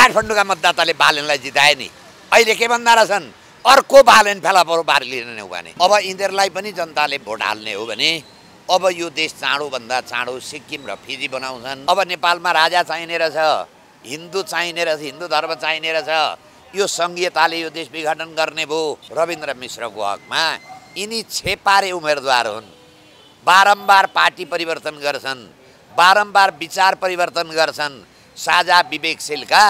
काठमाडौँका मतदाताले बालनलाई जिताए नि अहिले के भन्दा रहेछन् अर्को बालन फेला परो बार लिने हो भने अब यिनीहरूलाई पनि जनताले भोट हाल्ने हो भने अब यो देश चाँडोभन्दा चाँडो सिक्किम र फिजी बनाउँछन् अब नेपालमा राजा चाहिने रहेछ हिन्दू चाहिने रहेछ हिन्दू धर्म चाहिने रहेछ यो सङ्घीयताले यो देश विघटन गर्ने भयो रविन्द्र मिश्रको हकमा यिनी छेपारे उम्मेदवार हुन् बारम्बार पार्टी परिवर्तन गर्छन् बारम्बार विचार परिवर्तन गर्छन् साझा विवेकशीलका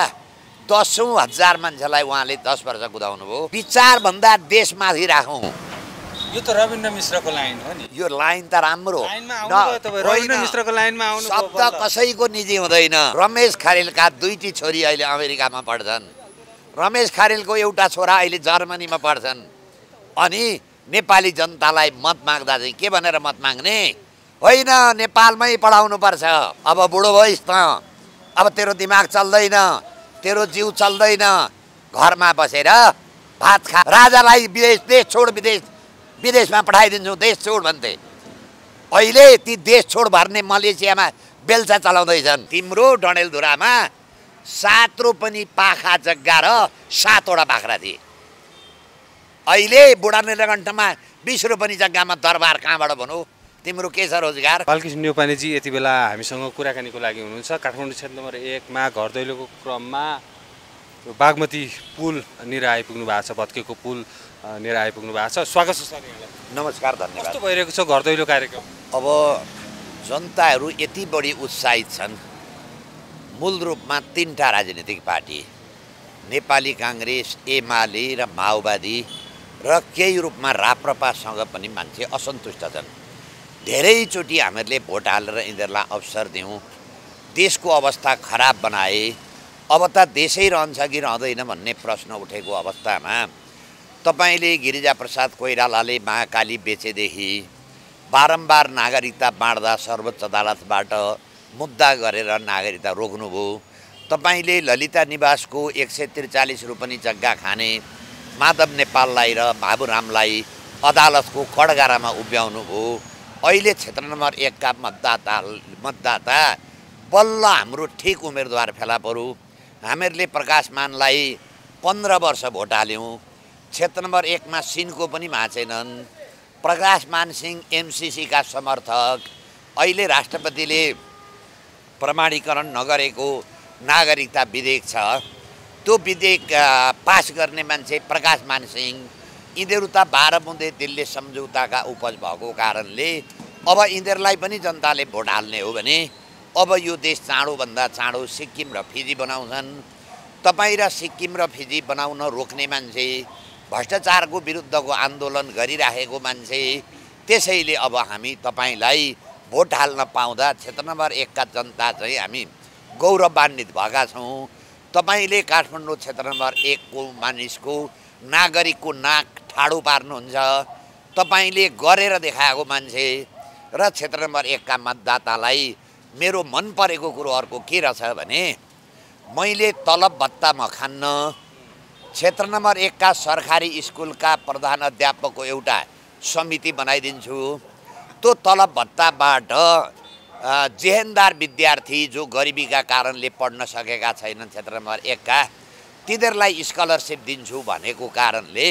दसौँ हजार मान्छेलाई उहाँले दस वर्ष कुदाउनु भयो विचारभन्दा देशमाथि राखौँ यो त रविन्द्र मिश्रको लाइन हो नि यो लाइन त राम्रो लाइनमा आउनु रविन्द्र मिश्रको शब्द कसैको निजी हुँदैन रमेश खरेलका दुईटी छोरी अहिले अमेरिकामा पढ्छन् रमेश खारेलको एउटा छोरा अहिले जर्मनीमा पढ्छन् अनि नेपाली जनतालाई मत माग्दा चाहिँ के भनेर मत माग्ने होइन नेपालमै पढाउनुपर्छ अब बुढो भइस् त अब तेरो दिमाग चल्दैन तेरो जिउ चल्दैन घरमा बसेर भात खा राजालाई विदेश देश छोड विदेश विदेशमा पठाइदिन्छु देश छोड भन्थे अहिले ती देश छोड भर्ने मलेसियामा बेलचा चलाउँदैछन् तिम्रो डडेलधुरामा सात्रो पनि पाखा जग्गा र सातवटा बाख्रा थिए अहिले बुढा निलकण्ठमा बिस रोपनी जग्गामा दरबार कहाँबाट भनौँ तिम्रो के छ रोजगार बालकृष्ण न्यौपानेजी यति बेला हामीसँग कुराकानीको लागि हुनुहुन्छ काठमाडौँ क्षेत्र नम्बर एकमा घर दैलोको क्रममा बागमती पुल निर आइपुग्नु भएको छ भत्केको पुल निर आइपुग्नु भएको छ स्वागत छ सर नमस्कार धन्यवाद कस्तो भइरहेको छ घर दैलो कार्यक्रम अब जनताहरू यति बढी उत्साहित छन् मूल रूपमा तिनवटा राजनीतिक पार्टी नेपाली काङ्ग्रेस एमाले र माओवादी र केही रूपमा राप्रपासँग पनि मान्छे असन्तुष्ट छन् धेरैचोटि हामीहरूले भोट हालेर यिनीहरूलाई अवसर दियौँ देशको अवस्था खराब बनाए अब त देशै रहन्छ कि रहँदैन भन्ने प्रश्न उठेको अवस्थामा तपाईँले गिरिजाप्रसाद कोइरालाले महाकाली बेचेदेखि बारम्बार नागरिकता बाँड्दा सर्वोच्च अदालतबाट मुद्दा गरेर नागरिकता रोक्नुभयो तपाईँले ललिता निवासको एक सय त्रिचालिस रुपनी जग्गा खाने माधव नेपाललाई र बाबुरामलाई अदालतको कडगारामा उभ्याउनु भयो अहिले क्षेत्र नम्बर एकका मतदाता मतदाता बल्ल हाम्रो ठिक उम्मेदवार फेला परु हामीहरूले प्रकाशमानलाई पन्ध्र वर्ष भोट हाल्यौँ क्षेत्र नम्बर एकमा सिनको पनि प्रकाश प्रकाशमान सिंह एमसिसीका समर्थक अहिले राष्ट्रपतिले प्रमाणीकरण नगरेको नागरिकता विधेयक छ त्यो विधेयक पास गर्ने मान्छे प्रकाशमान सिंह यिनीहरू त बाह्र बुँदे दिल्ली सम्झौताका उपज भएको कारणले अब यिनीहरूलाई पनि जनताले भोट हाल्ने हो भने अब यो देश चाँडोभन्दा चाँडो सिक्किम र फिजी बनाउँछन् तपाईँ र सिक्किम र फिजी बनाउन रोक्ने मान्छे भ्रष्टाचारको विरुद्धको आन्दोलन गरिराखेको मान्छे त्यसैले अब हामी तपाईँलाई भोट हाल्न पाउँदा क्षेत्र नम्बर एकका जनता चाहिँ हामी गौरवान्वित भएका छौँ तपाईँले काठमाडौँ क्षेत्र नम्बर एकको मानिसको नागरिकको नाक ठाडो पार्नुहुन्छ तपाईँले गरेर देखाएको मान्छे र क्षेत्र नम्बर एकका मतदातालाई मेरो मन परेको कुरो अर्को के रहेछ भने मैले तलब भत्ता मखान्न क्षेत्र नम्बर एकका सरकारी स्कुलका प्रधान अध्यापकको एउटा समिति बनाइदिन्छु त्यो तलब भत्ताबाट जेहेन्दार विद्यार्थी जो गरिबीका कारणले पढ्न सकेका छैनन् क्षेत्र नम्बर एकका तिनीहरूलाई स्कलरसिप दिन्छु भनेको कारणले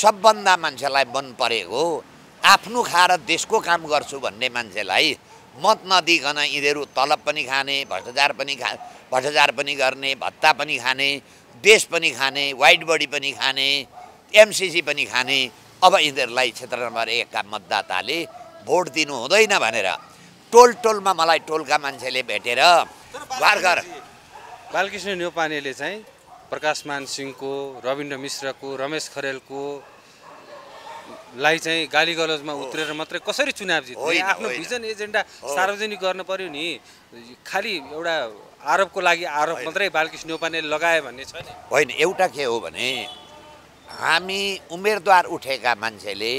सबभन्दा मान्छेलाई मन परेको आफ्नो खाएर देशको काम गर्छु भन्ने मान्छेलाई मत नदिकन यिनीहरू तलब पनि खाने भ्रष्टाचार पनि खा भ्रष्टाचार पनि गर्ने भत्ता पनि खाने देश पनि खाने वाइट बडी पनि खाने एमसिसी पनि खाने अब यिनीहरूलाई क्षेत्र नम्बर एकका मतदाताले भोट दिनु हुँदैन भनेर टोल टोलमा मलाई टोलका मान्छेले भेटेर घर बालकृष्ण न्यौपानेले चाहिँ प्रकाशमान सिंहको रविन्द्र मिश्रको रमेश खरेलको लाई चाहिँ गाली गलोजमा उत्रेर मात्रै कसरी चुनाव जित्ने आफ्नो भिजन एजेन्डा सार्वजनिक गर्नु पर्यो नि खालि एउटा आरोपको लागि आरोप मात्रै बालकृष्ण नेपालले लगाए भन्ने छ नि होइन एउटा के हो भने हामी उम्मेदवार उठेका मान्छेले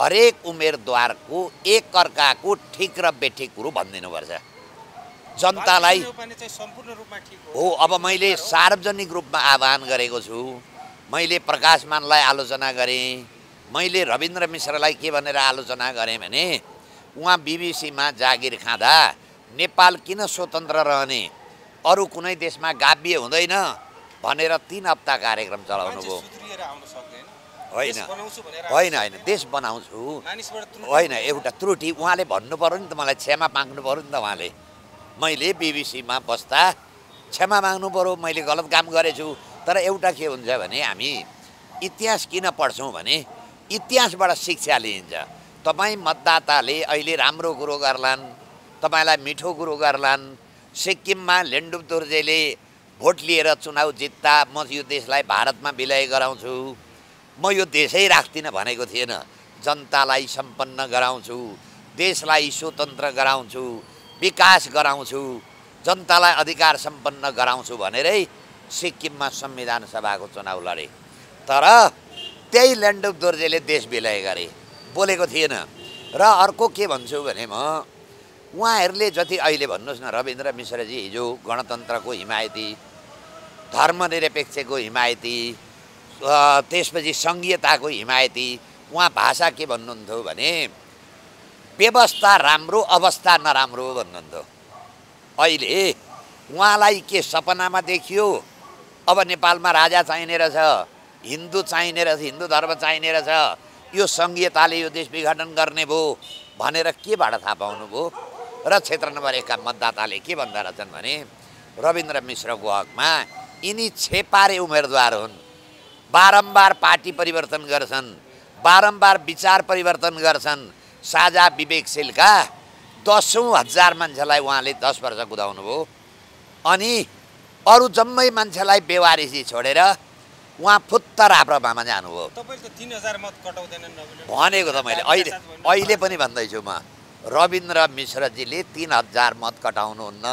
हरेक उम्मेदवारको एकअर्काको ठिक र बेठिक कुरो भनिदिनुपर्छ जनतालाई हो अब मैले सार्वजनिक रूपमा आह्वान गरेको छु मैले प्रकाशमानलाई आलोचना गरेँ मैले रविन्द्र मिश्रलाई के भनेर आलोचना गरेँ भने उहाँ बिबिसीमा जागिर खाँदा नेपाल किन स्वतन्त्र रहने अरू कुनै देशमा गाभ्य हुँदैन भनेर तिन हप्ता कार्यक्रम चलाउनु भयो होइन होइन होइन देश बनाउँछु होइन एउटा त्रुटि उहाँले भन्नु पऱ्यो नि त मलाई क्षमा माग्नु पऱ्यो नि त उहाँले मैले बिबिसीमा बस्दा क्षमा माग्नु पऱ्यो मैले गलत काम गरेछु तर एउटा के हुन्छ भने हामी इतिहास किन पढ्छौँ भने इतिहासबाट शिक्षा लिइन्छ तपाईँ मतदाताले अहिले राम्रो कुरो गर्लान् तपाईँलाई मिठो कुरो गर्लान् सिक्किममा लेन्डुप दोर्जेले भोट लिएर चुनाव जित्दा म यो देशलाई भारतमा विलय गराउँछु म यो देशै राख्दिनँ भनेको थिएन जनतालाई सम्पन्न गराउँछु देशलाई स्वतन्त्र गराउँछु विकास गराउँछु जनतालाई अधिकार सम्पन्न गराउँछु भनेरै सिक्किममा संविधान सभाको चुनाव लडे तर त्यही ल्यान्डुप दोर्जेले देश विलय गरे बोलेको थिएन र अर्को के भन्छु भने म उहाँहरूले जति अहिले भन्नुहोस् न रविन्द्र मिश्रजी हिजो गणतन्त्रको हिमायती धर्मनिरपेक्षको हिमायती त्यसपछि सङ्घीयताको हिमायती उहाँ भाषा के भन्नुहुन्थ्यो भने व्यवस्था राम्रो अवस्था नराम्रो भन्नुहुन्थ्यो अहिले उहाँलाई के सपनामा देखियो अब नेपालमा राजा चाहिने रहेछ हिन्दू चाहिने रहेछ हिन्दू धर्म चाहिने रहेछ यो सङ्घीयताले यो देश विघटन गर्ने भयो भनेर के केबाट थाहा पाउनुभयो र क्षेत्र नम्बर एकका मतदाताले के भन्दा रहेछन् भने रविन्द्र मिश्रको हकमा यिनी छेपारे उम्मेदवार हुन् बारम्बार पार्टी परिवर्तन गर्छन् बारम्बार विचार परिवर्तन गर्छन् साझा विवेकशीलका दसौँ हजार मान्छेलाई उहाँले दस वर्ष कुदाउनु भयो अनि अरू जम्मै मान्छेलाई बेवारिसी छोडेर उहाँ फुत्त राप्रपामा जानुभयो भनेको त मैले अहिले अहिले पनि भन्दैछु म रविन्द्र मिश्रजीले तिन हजार मत कटाउनुहुन्न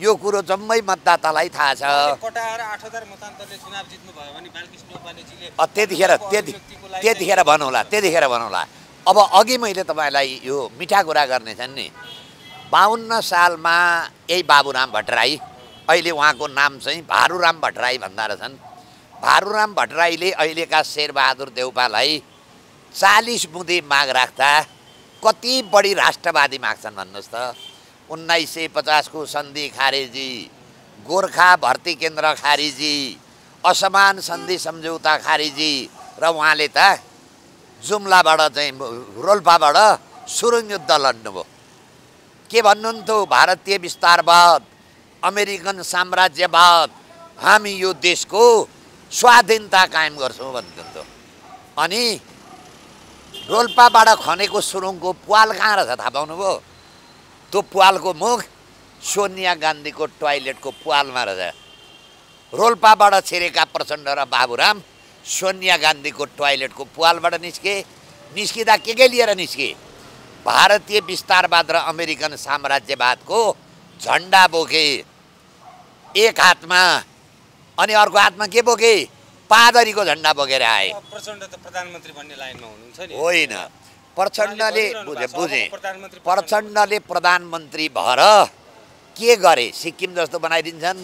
यो कुरो जम्मै मतदातालाई थाहा छ त्यतिखेर त्यतिखेर भनौँला त्यतिखेर भनौँला अब अघि मैले तपाईँलाई यो मिठा कुरा गर्नेछन् नि बाहन्न सालमा यही बाबुराम भट्टराई अहिले उहाँको नाम चाहिँ भारुराम भट्टराई भन्दा रहेछन् भारुराम भट्टराईले अहिलेका शेरबहादुर देउपालाई चालिस बुँदी माग राख्दा कति बढी राष्ट्रवादी माग्छन् भन्नुहोस् त उन्नाइस सय पचासको सन्धि खारेजी गोर्खा भर्ती केन्द्र खारेजी असमान सन्धि सम्झौता खारेजी र उहाँले त जुम्लाबाट चाहिँ रोल्पाबाट सुरुङ युद्ध लड्नुभयो के भन्नुहुन्थ्यो भारतीय विस्तारवाद अमेरिकन साम्राज्यवाद हामी यो देशको स्वाधीनता कायम गर्छौँ भन्नुहुन्थ्यो अनि रोल्पाबाट खनेको सुरुङको पाल कहाँ रहेछ थाहा पाउनुभयो त्यो पालको मुख सोनिया गान्धीको टोयलेटको पालमा रहेछ रोल्पाबाट छिरेका प्रचण्ड र बाबुराम सोनिया गान्धीको टोयलेटको पुवालबाट निस्के निस्किँदा के के लिएर निस्के भारतीय विस्तारवाद र अमेरिकन साम्राज्यवादको झन्डा बोके एक हातमा अनि अर्को हातमा के बोके पादरीको झन्डा बोकेर आए प्रचण्ड त प्रधानमन्त्री भन्ने लाइनमा हुनुहुन्छ होइन प्रचण्डले बुझे बुझे प्रचण्डले प्रधानमन्त्री भएर के गरे सिक्किम जस्तो बनाइदिन्छन्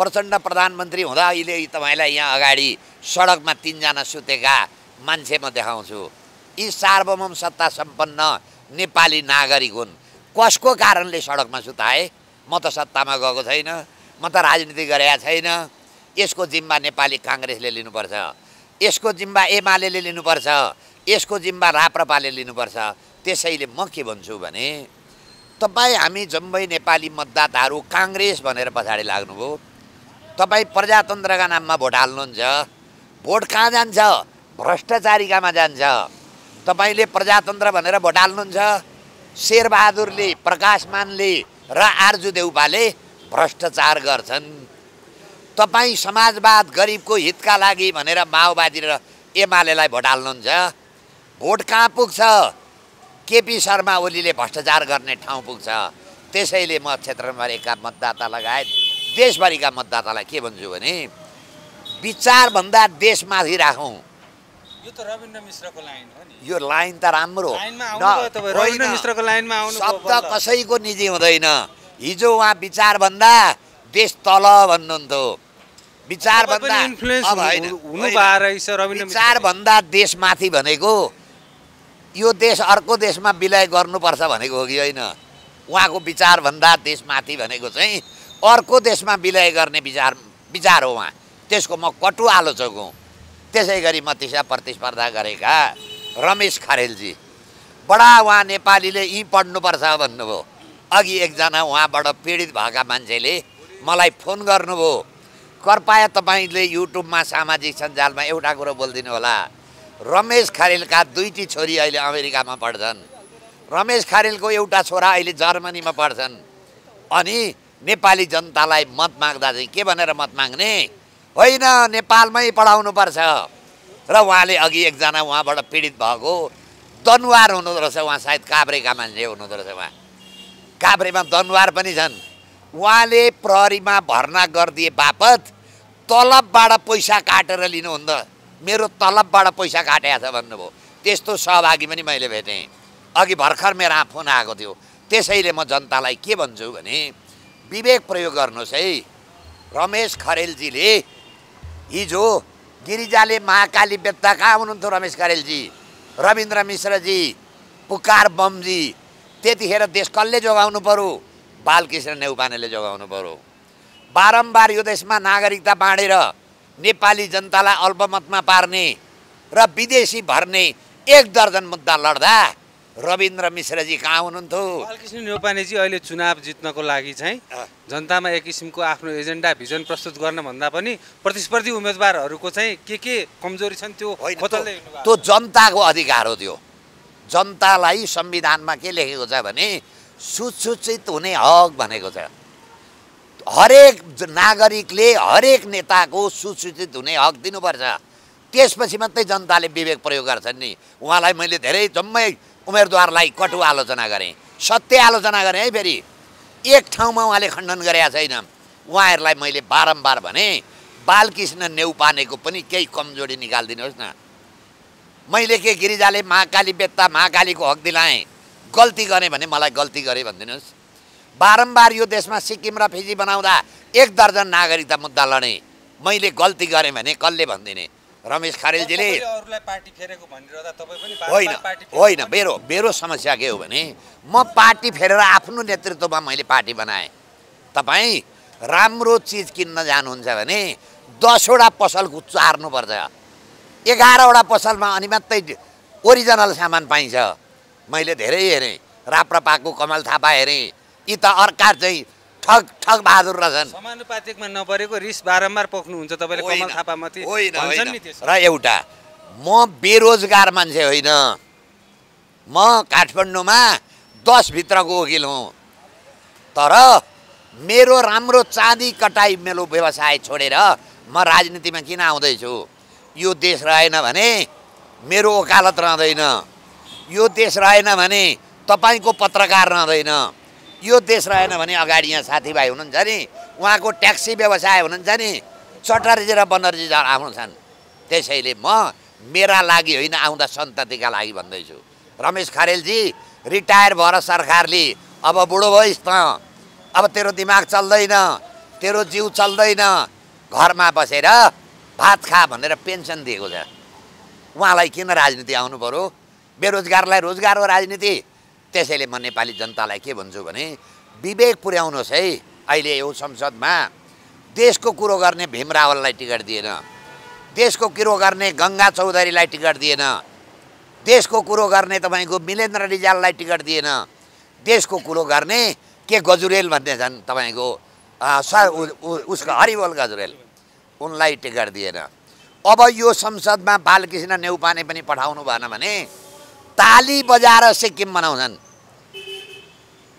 प्रचण्ड प्रधानमन्त्री हुँदा अहिले तपाईँलाई यहाँ अगाडि सडकमा तिनजना सुतेका मान्छे म देखाउँछु यी सार्वभौम सत्ता सम्पन्न नेपाली नागरिक हुन् कसको कारणले सडकमा सुताए म त सत्तामा गएको छैन म त राजनीति गरेका छैन यसको जिम्मा नेपाली काङ्ग्रेसले लिनुपर्छ यसको जिम्मा एमाले लिनुपर्छ यसको जिम्मा राप्रपाले लिनुपर्छ त्यसैले म के भन्छु भने तपाईँ हामी जम्मै नेपाली मतदाताहरू काङ्ग्रेस भनेर पछाडि लाग्नुभयो तपाईँ प्रजातन्त्रका नाममा भोट हाल्नुहुन्छ भोट कहाँ जान्छ भ्रष्टाचारीकामा जान्छ तपाईँले प्रजातन्त्र भनेर भोट हाल्नुहुन्छ शेरबहादुरले प्रकाशमानले र आर्जु देउपाले भ्रष्टाचार गर्छन् तपाईँ समाजवाद गरिबको हितका लागि भनेर माओवादी र एमालेलाई भोट हाल्नुहुन्छ भोट कहाँ पुग्छ केपी शर्मा ओलीले भ्रष्टाचार गर्ने ठाउँ पुग्छ त्यसैले म क्षेत्र नम्बर एकका मतदाता लगायत देशभरिका मतदातालाई के भन्छु भने विचारभन्दा देशमाथि राखौँ यो त रविन्द्र मिश्रको लाइन हो नि यो लाइन त राम्रो शब्द कसैको निजी हुँदैन हिजो उहाँ विचारभन्दा देश तल भन्नुहुन्थ्यो विचारभन्दा विचारभन्दा देशमाथि भनेको यो देश अर्को देशमा विलय गर्नुपर्छ भनेको हो कि होइन उहाँको विचारभन्दा देशमाथि भनेको चाहिँ अर्को देशमा विलय गर्ने विचार विचार हो उहाँ त्यसको म कटु आलोचक हुँ त्यसै गरी म तिसा प्रतिस्पर्धा गरेका रमेश खरेलजी बडा उहाँ नेपालीले यहीँ पढ्नुपर्छ भन्नुभयो अघि एकजना उहाँबाट पीडित भएका मान्छेले मलाई फोन गर्नुभयो कृपया तपाईँले युट्युबमा सामाजिक सञ्जालमा एउटा कुरो बोलिदिनु होला रमेश खरेलका दुईटी छोरी अहिले अमेरिकामा पढ्छन् रमेश खरेलको एउटा छोरा अहिले जर्मनीमा पढ्छन् अनि नेपाली जनतालाई मत माग्दा चाहिँ के भनेर मत माग्ने होइन नेपालमै पढाउनुपर्छ र उहाँले अघि एकजना उहाँबाट पीडित भएको दनुवार हुनुहुँदो रहेछ उहाँ सायद काभ्रेका मान्छे हुनुहुँदो रहेछ उहाँ काभ्रेमा दनुवार पनि छन् उहाँले प्रहरीमा भर्ना गरिदिए बापत तलबबाट पैसा काटेर लिनुहुन्छ मेरो तलबबाट पैसा काटेको छ भन्नुभयो त्यस्तो सहभागी पनि मैले भेटेँ अघि भर्खर मेरो फोन आएको थियो त्यसैले म जनतालाई के भन्छु भने विवेक प्रयोग गर्नुहोस् है रमेश खरेलजीले हिजो गिरिजाले महाकाली बेत्ता कहाँ हुनुहुन्थ्यो रमेश खरेलजी रविन्द्र मिश्रजी पुकार बमजी त्यतिखेर देश कसले जोगाउनु पऱ्यो बालकृष्ण नेउपानेले जोगाउनु पऱ्यो बारम्बार यो देशमा नागरिकता बाँडेर नेपाली जनतालाई अल्पमतमा पार्ने र विदेशी भर्ने एक दर्जन मुद्दा लड्दा रविन्द्र मिश्रजी कहाँ हुनुहुन्थ्यो बालकृष्ण न्यौपानेजी अहिले चुनाव जित्नको लागि चाहिँ जनतामा एक किसिमको आफ्नो एजेन्डा भिजन प्रस्तुत गर्नभन्दा पनि प्रतिस्पर्धी उम्मेदवारहरूको चाहिँ के के कमजोरी छन् त्यो त्यो जनताको अधिकार हो त्यो जनतालाई संविधानमा के लेखेको छ भने सुसूचित हुने हक भनेको छ हरेक नागरिकले हरेक नेताको सुसूचित हुने हक दिनुपर्छ त्यसपछि मात्रै जनताले विवेक प्रयोग गर्छन् नि उहाँलाई मैले धेरै जम्मै उम्मेदवारलाई कटु आलोचना गरेँ सत्य आलोचना गरेँ है फेरि एक ठाउँमा उहाँले खण्डन गरेका छैन उहाँहरूलाई मैले बारम्बार भने बालकृष्ण नेउपानेको पनि केही कमजोरी निकालिदिनुहोस् न मैले के गिरिजाले महाकाली बेत्ता महाकालीको हक दिलाएँ गल्ती गरेँ भने मलाई गल्ती गरेँ भनिदिनुहोस् बारम्बार यो देशमा सिक्किम र फिजी बनाउँदा एक दर्जन नागरिकता मुद्दा लडेँ मैले गल्ती गरेँ भने कसले भनिदिने रमेश खारेलजीले होइन होइन मेरो मेरो समस्या के हो भने म पार्टी फेरेर आफ्नो नेतृत्वमा मैले पार्टी बनाएँ तपाईँ राम्रो चिज किन्न जानुहुन्छ भने दसवटा पसलको चार्नुपर्छ एघारवटा पसलमा अनि मात्रै ओरिजिनल सामान पाइन्छ मैले धेरै हेरेँ राप्रपाको कमल थापा हेरेँ यी त अर्का चाहिँ ठग ठग बहादुर रहेछन् समानुपातिकमा नपरेको रिस बारम्बार पोख्नुहुन्छ तपाईँले कमल थापामाथि होइन र एउटा म बेरोजगार मान्छे होइन म काठमाडौँमा दसभित्रको वकिल हुँ तर मेरो राम्रो चाँदी कटाई मेरो व्यवसाय छोडेर म राजनीतिमा किन आउँदैछु यो देश रहेन भने मेरो ओकालत रहँदैन यो देश रहेन भने तपाईँको पत्रकार रहँदैन यो देश रहेन भने अगाडि यहाँ साथीभाइ हुनुहुन्छ नि उहाँको ट्याक्सी व्यवसाय हुनुहुन्छ नि चटर्जी र बनर्जी आफ्नो छन् त्यसैले म मेरा लागि होइन आउँदा सन्ततिका लागि भन्दैछु रमेश खरेलजी रिटायर भएर सरकारले अब बुढो भइस् त अब तेरो दिमाग चल्दैन तेरो जिउ चल्दैन घरमा बसेर भात खा भनेर पेन्सन दिएको छ उहाँलाई किन राजनीति आउनु पऱ्यो बेरोजगारलाई रोजगार हो राजनीति त्यसैले म नेपाली जनतालाई के भन्छु भने विवेक पुर्याउनुहोस् है अहिले यो संसदमा देशको कुरो गर्ने भीम रावललाई टिकट दिएन देशको कुरो गर्ने गङ्गा चौधरीलाई टिकट दिएन देशको कुरो गर्ने तपाईँको मिलेन्द्र रिजाललाई टिकट दिएन देशको कुरो गर्ने के गजुरेल भन्ने छन् तपाईँको सर उसको हरिवल गजुरेल उनलाई टिकट दिएन अब यो संसदमा बालकृष्ण नेउपाने पनि पठाउनु भएन भने ताली बजाएर सिक्किम बनाउँछन्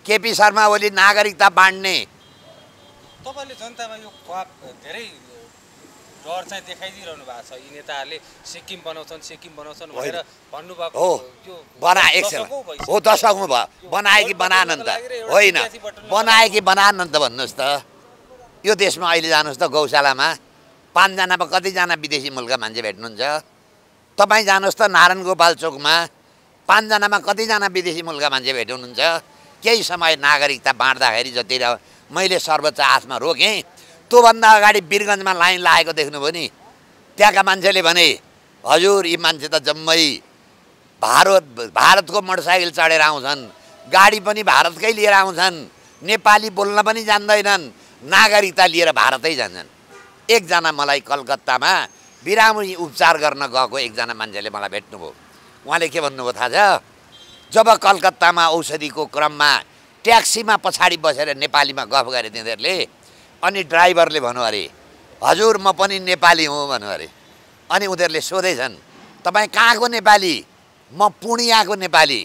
केपी शर्मा ओली नागरिकता बाँड्ने तपाईँले जनतामा यो ख्वाब धेरै डर चाहिँ देखाइदिइरहनु भएको छ यी नेताहरूले सिक्किम बनाउँछन् सिक्किम बनाउँछन् भनेर भन्नुभएको हो बना एकछिन हो दशकमा भयो बनाए कि बनाएन त होइन बनाए कि बनाएन त भन्नुहोस् त यो देशमा अहिले जानुहोस् त गौशालामा पाँचजनामा कतिजना विदेशी मुलका मान्छे भेट्नुहुन्छ तपाईँ जानुहोस् त नारायण गोपाल चोकमा पाँचजनामा कतिजना विदेशी मुलका मान्छे भेट हुनुहुन्छ केही समय नागरिकता बाँड्दाखेरि जति र मैले सर्वोच्च आशमा रोकेँ त्योभन्दा अगाडि वीरगन्जमा लाइन लागेको देख्नुभयो नि त्यहाँका मान्छेले भने हजुर यी मान्छे त जम्मै भारत भारतको मोटरसाइकल चढेर आउँछन् गाडी पनि भारतकै लिएर आउँछन् नेपाली बोल्न पनि जान्दैनन् नागरिकता लिएर भारतै जान्छन् एकजना मलाई कलकत्तामा बिरामी उपचार गर्न गएको एकजना मान्छेले मलाई भेट्नुभयो उहाँले के भन्नुभयो थाहा छ जब कलकत्तामा औषधिको क्रममा ट्याक्सीमा पछाडि बसेर नेपालीमा गफ गरे तिनीहरूले अनि ड्राइभरले भन्नु अरे हजुर म पनि नेपाली हुँ भन्नु अरे अनि उनीहरूले सोधेछन् तपाईँ कहाँको नेपाली म पुणियाको नेपाली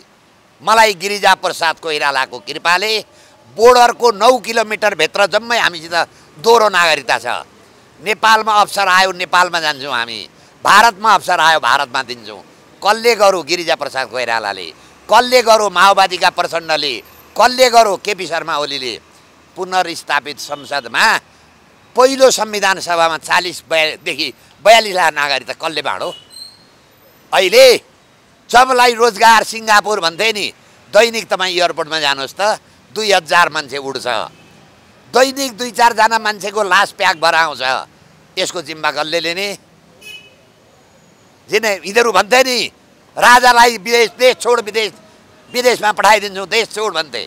मलाई गिरिजा प्रसाद कोइरालाको कृपाले बोर्डरको नौ किलोमिटरभित्र जम्मै हामीसित दोहोरो नागरिकता छ नेपालमा अवसर आयो नेपालमा जान्छौँ हामी भारतमा अवसर आयो भारतमा दिन्छौँ कसले गरौँ गिरिजा प्रसाद कोइरालाले कसले गरौँ माओवादीका प्रचण्डले कसले गरौँ केपी शर्मा ओलीले पुनर्स्थापित संसदमा पहिलो संविधान सभामा चालिस बयादेखि बयालिस लाख नागरिक त कसले बाँडो अहिले जबलाई रोजगार सिङ्गापुर भन्थे नि दैनिक तपाईँ एयरपोर्टमा जानुहोस् त दुई हजार मान्छे उड्छ दैनिक दुई चारजना मान्छेको लास प्याक भएर आउँछ यसको जिम्मा कसले लिने जिने यिनीहरू भन्थे नि राजालाई विदेश देश छोड विदेश विदेशमा पठाइदिन्छु देश छोड भन्थे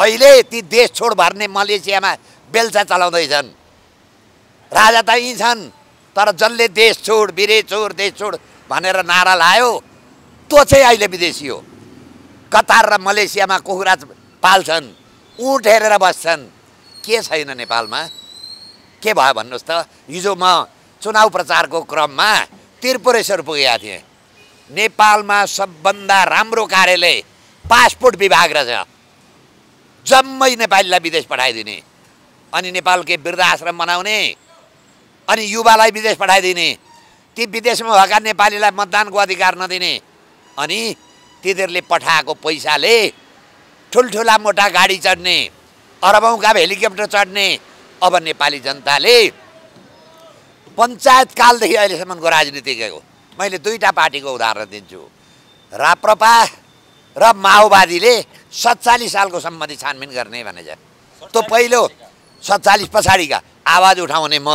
अहिले ती देश छोड भर्ने मलेसियामा बेलसा चलाउँदैछन् राजा त यहीँ छन् तर जसले देश छोड विदेश छोड देश छोड भनेर नारा लायो त्यो चाहिँ अहिले विदेशी हो कतार र मलेसियामा कुखुरा पाल्छन् उठ हेरेर बस्छन् के छैन नेपालमा के भयो भन्नुहोस् त हिजो म चुनाव प्रचारको क्रममा त्रिपुरेश्वर पुगेका थिए नेपालमा सबभन्दा राम्रो कार्यालय पासपोर्ट विभाग रहेछ जम्मै नेपालीलाई विदेश पठाइदिने अनि नेपालकै वृद्ध आश्रम बनाउने अनि युवालाई विदेश पठाइदिने ती विदेशमा भएका नेपालीलाई मतदानको अधिकार नदिने अनि तिनीहरूले पठाएको पैसाले ठुल्ठुला मोटा गाडी चढ्ने अरबौँका हेलिकप्टर चढ्ने अब नेपाली जनताले पञ्चायतकालदेखि अहिलेसम्मको हो मैले दुईवटा पार्टीको उदाहरण दिन्छु राप्रपा र माओवादीले सत्तालिस सालको सम्बन्धी छानबिन गर्ने भनेछ त्यो पहिलो सत्तालिस पछाडिका आवाज उठाउने म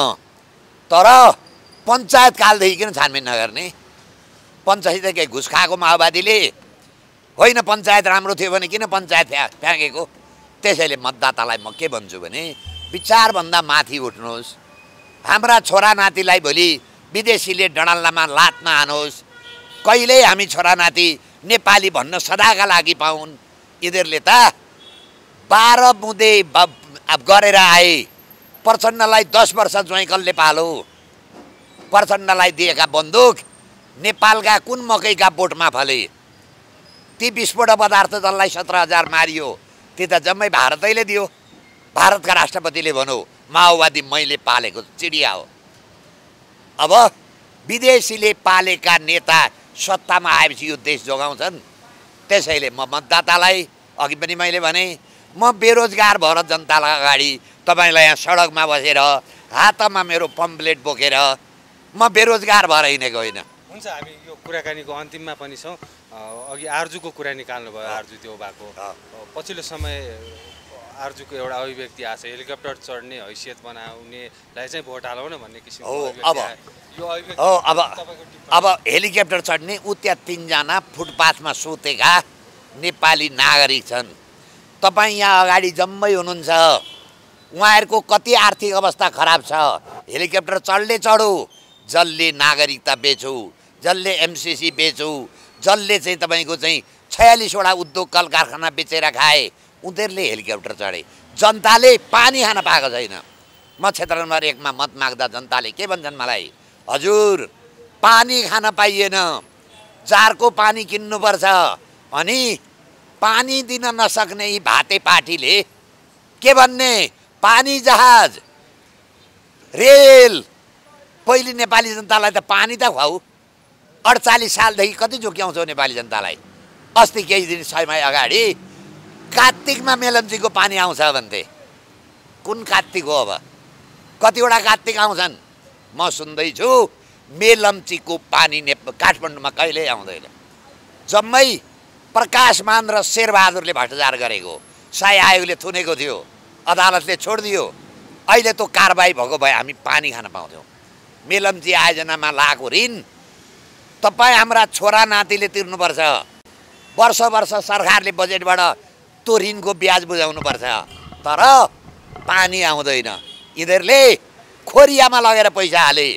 तर पञ्चायतकालदेखि किन छानबिन नगर्ने पञ्चायत घुस खाएको माओवादीले होइन पञ्चायत राम्रो थियो भने किन पञ्चायत फ्या फ्याँकेको त्यसैले मतदातालाई म के भन्छु भने विचारभन्दा माथि उठ्नुहोस् हाम्रा छोरा नातिलाई भोलि विदेशीले डडाल्लामा लातमा हानोस् कहिल्यै हामी छोरा नाति नेपाली भन्न सदाका लागि पाउन् यिनीहरूले त बाह्र बुँदे गरेर आए प्रचण्डलाई दस वर्ष ज्वाइकलले पालो प्रचण्डलाई दिएका बन्दुक नेपालका कुन मकैका बोटमा फले ती विस्फोट पदार्थ जसलाई सत्र हजार मारियो ती त जम्मै भारतैले दियो भारतका राष्ट्रपतिले भनौँ माओवादी मैले पालेको चिडिया हो अब विदेशीले पालेका नेता सत्तामा आएपछि यो देश जोगाउँछन् त्यसैले म मतदातालाई अघि पनि मैले भने म बेरोजगार भएर जनतालाई अगाडि तपाईँलाई यहाँ सडकमा बसेर हातमा मेरो पम्प्लेट बोकेर म बेरोजगार भएर हिँडेको होइन हुन्छ हामी यो कुराकानीको अन्तिममा पनि छौँ अघि आर्जुको कुरा निकाल्नुभयो आर्जु त्यो भएको पछिल्लो समय आर्जुको एउटा अभिव्यक्ति आएको छ हेलिकप्टर चढ्ने हैसियत बनाउनेलाई चाहिँ भोट हालौँ न भन्ने किसिमको अब हो अब अब हेलिकप्टर चढ्ने ऊ त्यहाँ तिनजना फुटपाथमा सुतेका नेपाली नागरिक छन् तपाईँ यहाँ अगाडि जम्मै हुनुहुन्छ उहाँहरूको कति आर्थिक अवस्था खराब छ हेलिकप्टर चढले चढु जसले नागरिकता बेचु जसले एमसिसी बेचौँ जसले चाहिँ तपाईँको चाहिँ छयालिसवटा उद्योग कल कारखाना बेचेर खाए उनीहरूले हेलिकप्टर चढे जनताले पानी खान पाएको छैन म क्षेत्र नम्बर एकमा मत माग्दा जनताले के भन्छन् मलाई हजुर पानी खान पाइएन जारको पानी किन्नुपर्छ अनि पानी दिन नसक्ने यी भाते पार्टीले के भन्ने पानी जहाज रेल पहिले नेपाली जनतालाई त पानी त खुवाऊ अडचालिस सालदेखि कति जोक्याउँछौ नेपाली जनतालाई अस्ति केही दिन समय अगाडि कात्तिकमा मेलम्चीको पानी आउँछ भन्थे कुन कात्तिक हो अब कतिवटा कात्तिक आउँछन् म सुन्दैछु मेलम्चीको पानी ने काठमाडौँमा कहिल्यै आउँदैन जम्मै प्रकाशमान र शेरबहादुरले भ्रष्टाचार गरेको साय आयोगले थुनेको थियो अदालतले छोडिदियो अहिले त कारबाही भएको भए हामी पानी खान पाउँथ्यौँ मेलम्ची आयोजनामा लाएको ऋण तपाईँ हाम्रा छोरा नातिले तिर्नुपर्छ वर्ष वर्ष सरकारले बजेटबाट यस्तो ऋणको ब्याज बुझाउनुपर्छ तर पानी आउँदैन यिनीहरूले खोरियामा लगेर पैसा हाले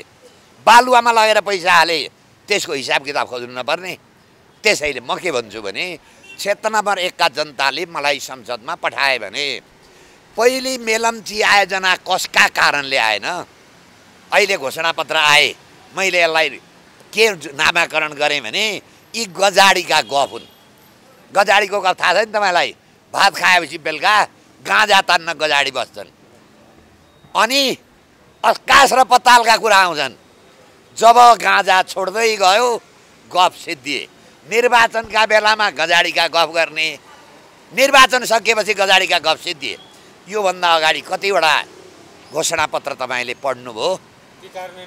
बालुवामा लगेर पैसा हाले त्यसको हिसाब किताब खोज्नु नपर्ने त्यसैले म के भन्छु भने क्षेत्र नम्बर एकका जनताले मलाई संसदमा पठाए भने पहिले मेलम्ची आयोजना कसका कारणले आएन अहिले घोषणापत्र आए मैले यसलाई के नामाकरण गरेँ भने यी गजाडीका गफ हुन् गजाडीको गफ थाहा छ नि तपाईँलाई भात खाएपछि बेलुका गाँजा तान्न गजाडी बस्छन् अनि आकाश र पतालका कुरा आउँछन् जब गाँजा छोड्दै गयो गफ सिद्धिए निर्वाचनका बेलामा गजाडीका गफ गर्ने निर्वाचन सकिएपछि गजाडीका गफ सिद्धिए योभन्दा अगाडि कतिवटा घोषणापत्र तपाईँले पढ्नुभयो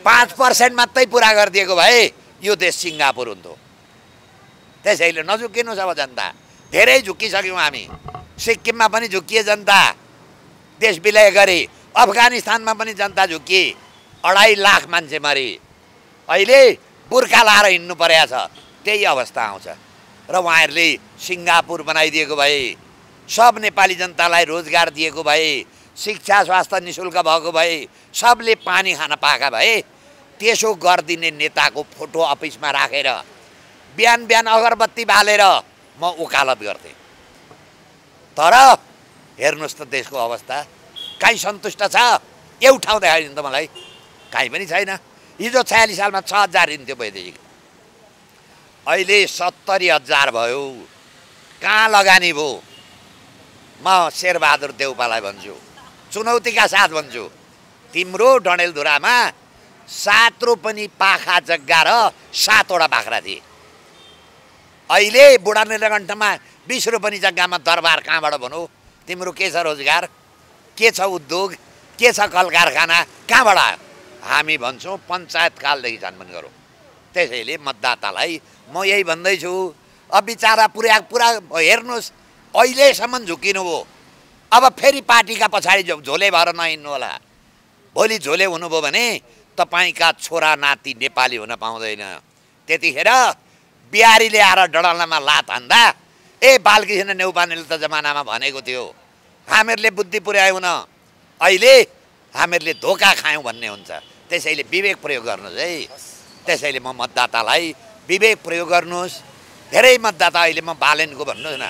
पाँच पर्सेन्ट मात्रै पुरा गरिदिएको भए यो देश सिङ्गापुर हुन्थ्यो त्यसैले नजुकिनुहोस् अब जनता धेरै झुक्किसक्यौँ हामी सिक्किममा पनि झुक्किए जनता देश विलय गरे अफगानिस्तानमा पनि जनता झुक्किए अढाई लाख मान्छे मरे अहिले पुर्खा लाएर हिँड्नु परेको छ त्यही अवस्था आउँछ र उहाँहरूले सिङ्गापुर बनाइदिएको भए सब नेपाली जनतालाई रोजगार दिएको भए शिक्षा स्वास्थ्य नि शुल्क भएको भए सबले पानी खान पाएका भए त्यसो गरिदिने नेताको फोटो अफिसमा राखेर रा। बिहान बिहान अगरबत्ती बालेर म उकालत गर्थेँ तर हेर्नुहोस् त देशको अवस्था काहीँ सन्तुष्ट छ एउटा देखाइदिनु त मलाई काहीँ पनि छैन हिजो छयालिस सालमा छ हजार हिँड्थ्यो वैदेशिक अहिले सत्तरी हजार भयो कहाँ लगानी भयो म शेरबहादुर देउपालाई भन्छु चुनौतीका साथ भन्छु तिम्रो डणेलधुरामा सात पनि पाखा जग्गा र सातवटा बाख्रा थिए अहिले बुढा नीलकण्ठमा बिस रोपनी जग्गामा दरबार कहाँबाट भनौँ तिम्रो के छ रोजगार के छ उद्योग के छ कल कारखाना कहाँबाट आयो हामी भन्छौँ कालदेखि छानबिन गरौँ त्यसैले मतदातालाई म यही भन्दैछु अब विचारा पुरा पुरा हेर्नुहोस् अहिलेसम्म झुकिनु हो अब फेरि पार्टीका पछाडि झोले भएर नहिँड्नु होला भोलि झोले हुनुभयो भने तपाईँका छोरा नाति नेपाली हुन पाउँदैन त्यतिखेर बिहारीले आएर डडलामा लात हान्दा ए बालकृष्ण नेउपानेले त जमानामा भनेको थियो हामीहरूले बुद्धि पुर्यायौँ न अहिले हामीहरूले धोका खायौँ भन्ने हुन्छ त्यसैले विवेक प्रयोग गर्नुहोस् है त्यसैले म मतदातालाई विवेक प्रयोग गर्नुहोस् धेरै मतदाता अहिले म बालेनको भन्नुहोस् न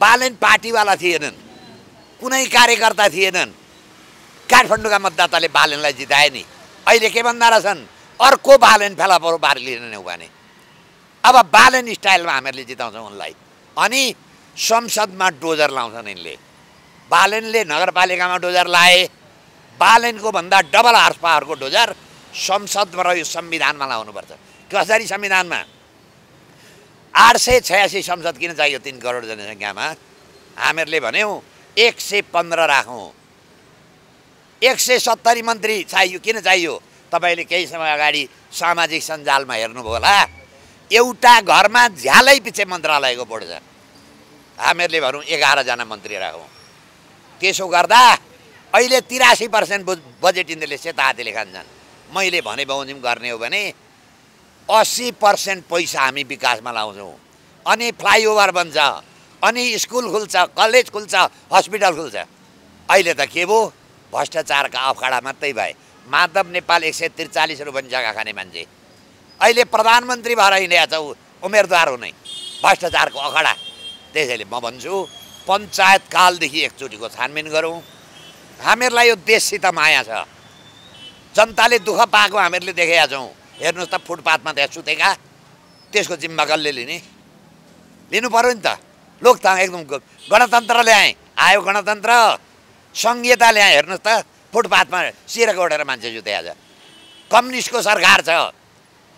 बालेन पार्टीवाला थिएनन् कुनै कार्यकर्ता थिएनन् काठमाडौँका मतदाताले बालेनलाई जिताए नि अहिले के भन्दा रहेछन् अर्को बालेन फेला परो बालिने भने अब बालन स्टाइलमा हामीहरूले जिताउँछौँ उनलाई अनि संसदमा डोजर लाउँछन् यिनले बालनले नगरपालिकामा डोजर लाए बालनको भन्दा डबल हर्स पावरको डोजर संसदमा र यो संविधानमा लाउनुपर्छ कसरी संविधानमा आठ सय छयासी संसद किन चाहियो तिन करोड जनसङ्ख्यामा हामीहरूले भन्यौँ एक सय पन्ध्र राखौँ एक सय सत्तरी मन्त्री चाहियो किन चाहियो तपाईँले केही समय अगाडि सामाजिक सञ्जालमा हेर्नुभयो होला एउटा घरमा झ्यालै पछि मन्त्रालयको बोर्ड छ हामीहरूले भनौँ एघारजना मन्त्री राखौँ त्यसो गर्दा अहिले तिरासी पर्सेन्ट बजेट यिनीहरूले सेता हातीले खान्छन् मैले भने बमोजिम गर्ने हो भने अस्सी पर्सेन्ट पैसा हामी विकासमा लाउँछौँ अनि फ्लाइओभर बन्छ अनि स्कुल खुल्छ कलेज खुल्छ हस्पिटल खुल्छ अहिले त के भयो भ्रष्टाचारका अखाडा मात्रै भए माधव नेपाल एक सय त्रिचालिस रुपियाँ जग्गा खाने मान्छे अहिले प्रधानमन्त्री भएर हिँडेको छ ऊ उम्मेदवार हुने भ्रष्टाचारको अखडा त्यसैले म भन्छु पञ्चायतकालदेखि एकचोटिको छानबिन गरौँ हामीहरूलाई यो देशसित माया छ जनताले दुःख पाएको हामीहरूले देखेका छौँ हेर्नुहोस् त फुटपाथमा त्यहाँ सुतेका त्यसको जिम्मा कसले लिने लिनु पऱ्यो नि त लोकतान्त्र एकदम गणतन्त्र ल्याएँ आयो गणतन्त्र सङ्घीयता ल्याएँ हेर्नुहोस् त फुटपाथमा सिरक ओढेर मान्छे सुतेका छ कम्युनिस्टको सरकार छ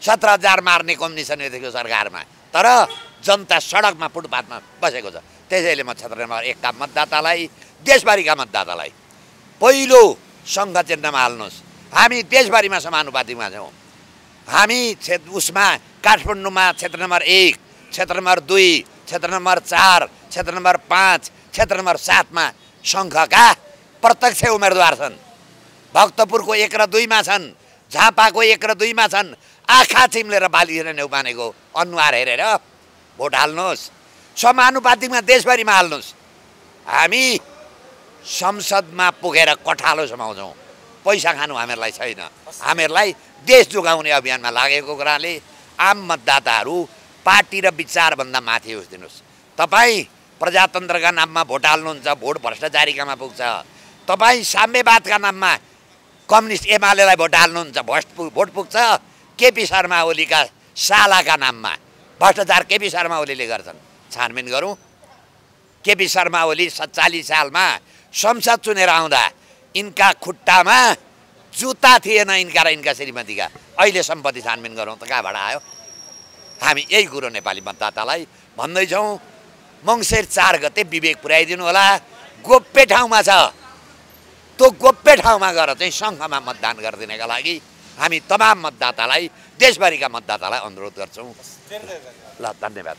सत्र हजार मार्ने यो थियो सरकारमा तर जनता सडकमा फुटपाथमा बसेको छ त्यसैले म क्षेत्र नम्बर एकका मतदातालाई देशभरिका मतदातालाई पहिलो सङ्घ चिन्हमा हाल्नुहोस् हामी देशभरिमा समानुपातिमा छौँ हामी क्षेत्र उसमा काठमाडौँमा क्षेत्र नम्बर एक क्षेत्र नम्बर दुई क्षेत्र नम्बर चार क्षेत्र नम्बर पाँच क्षेत्र नम्बर सातमा सङ्घका प्रत्यक्ष उम्मेदवार छन् भक्तपुरको एक र दुईमा छन् झापाको एक र दुईमा छन् आँखा चिम्लेर बाली हेर्ने बानेको अनुहार हेरेर भोट हाल्नुहोस् समानुपातिकमा देशभरिमा हाल्नुहोस् हामी संसदमा पुगेर कठालो समाउँछौँ पैसा खानु हामीहरूलाई छैन हामीहरूलाई देश जोगाउने अभियानमा लागेको कुराले आम मतदाताहरू पार्टी र विचारभन्दा माथि दिनुहोस् तपाईँ प्रजातन्त्रका नाममा भोट हाल्नुहुन्छ भोट भ्रष्टाचारीकामा पुग्छ तपाईँ साम्यवादका नाममा कम्युनिस्ट एमालेलाई भोट हाल्नुहुन्छ भ्रष्ट भोट पुग्छ केपी शर्मा ओलीका सालाका नाममा भ्रष्टाचार केपी शर्मा ओलीले गर्छन् छानबिन गरौँ केपी शर्मा ओली सत्तालिस सालमा संसद चुनेर आउँदा यिनका खुट्टामा जुत्ता थिएन यिनका र यिनका श्रीमतीका अहिले सम्पत्ति छानबिन गरौँ त कहाँबाट आयो हामी यही कुरो नेपाली मतदातालाई भन्दैछौँ मङ्सेर चार गते विवेक पुर्याइदिनु होला गोप्य ठाउँमा छ त्यो गोप्य ठाउँमा गएर चाहिँ सङ्घमा मतदान गरिदिनेका लागि हामी तमाम मतदातालाई देशभरिका मतदातालाई अनुरोध गर्छौँ ल धन्यवाद